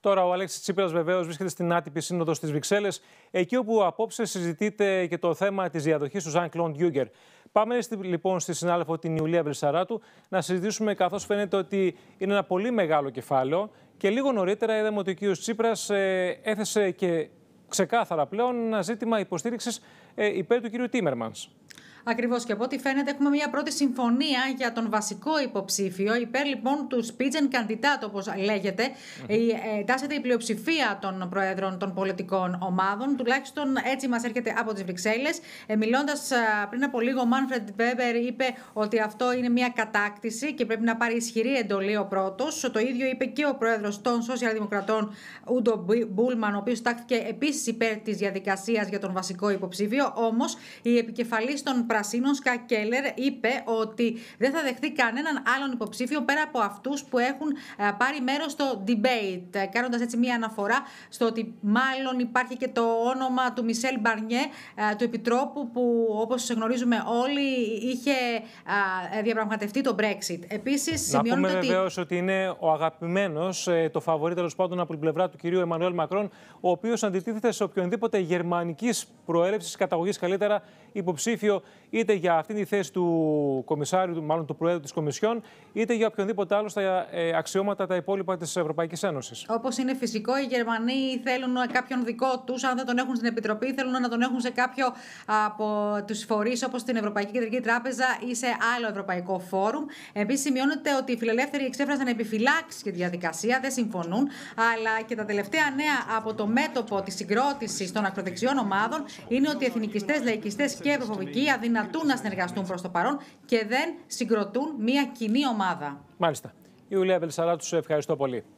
Τώρα ο Αλέξης Τσίπρας βεβαίως βρίσκεται στην άτυπη σύνοδο στις Βρυξέλλες, εκεί όπου απόψε συζητείται και το θέμα της διαδοχής του Ζαν Κλοντ Γιούγκερ. Πάμε λοιπόν στη συνάδελφο την Ιουλία Βρυσαράτου να συζητήσουμε, καθώς φαίνεται ότι είναι ένα πολύ μεγάλο κεφάλαιο. Και λίγο νωρίτερα είδαμε ότι ο κ. Τσίπρας ε, έθεσε και ξεκάθαρα πλέον ένα ζήτημα υποστήριξης ε, υπέρ του κ. Τίμερμανς. Ακριβώς και από ό,τι φαίνεται, έχουμε μια πρώτη συμφωνία για τον βασικό υποψήφιο, υπέρ λοιπόν του Spitzen Candidat, όπως λέγεται. Mm-hmm. Ε, τάσεται η πλειοψηφία των προέδρων των πολιτικών ομάδων, τουλάχιστον έτσι μας έρχεται από τις Βρυξέλλες. Ε, Μιλώντας πριν από λίγο, ο Μάνφρεντ Βέμπερ είπε ότι αυτό είναι μια κατάκτηση και πρέπει να πάρει ισχυρή εντολή ο πρώτος. Το ίδιο είπε και ο πρόεδρος των Σοσιαλδημοκρατών, Ούντο Μπούλμαν, ο οποίος τάχθηκε επίσης υπέρ της διαδικασίας για τον βασικό υποψήφιο. Όμως, η επικεφαλής των Πρασίνος-Κα είπε ότι δεν θα δεχθεί κανέναν άλλον υποψήφιο πέρα από αυτούς που έχουν ε, πάρει μέρος στο debate. Ε, Κάνοντας έτσι μία αναφορά στο ότι μάλλον υπάρχει και το όνομα του Μισελ Μπαρνιέ, ε, του επιτρόπου που όπως γνωρίζουμε όλοι είχε διαπραγματευτεί το Brexit. Επίσης, σημειώνεται. ότι... βεβαίως ότι είναι ο αγαπημένος, το φαβορή τέλος πάντων από την πλευρά του κυρίου Εμμανουέλ Μακρόν, ο οποίος αντιτίθεται σε οποιονδήποτε γερμανικής προέλευσης, καταγωγής καλύτερα, υποψήφιο είτε για αυτήν τη θέση του κομισάριου, μάλλον του Προέδρου της Κομισιόν, είτε για οποιονδήποτε άλλο στα ε, αξιώματα τα υπόλοιπα της Ευρωπαϊκής Ένωσης. Όπως είναι φυσικό, οι Γερμανοί θέλουν κάποιον δικό τους, αν δεν τον έχουν στην Επιτροπή, θέλουν να τον έχουν σε κάποιο από τους φορείς όπως την Ευρωπαϊκή Κεντρική Τράπεζα ή σε άλλο Ευρωπαϊκό Φόρουμ. Επίσης, σημειώνεται ότι οι φιλελεύθεροι εξέφρασαν επιφυλάξεις και τη διαδικασία, δεν συμφωνούν, αλλά και τα τελευταία νέα από το μέτωπο της συγκρότησης των ακροδεξιών ομάδων είναι ότι εθνικιστές, λαϊκιστές και ευρωφοβικοί δυνατούν να συνεργαστούν προς το παρόν και δεν συγκροτούν μια κοινή ομάδα. Μάλιστα. η Ιουλία Βελσαράτου, ευχαριστώ πολύ.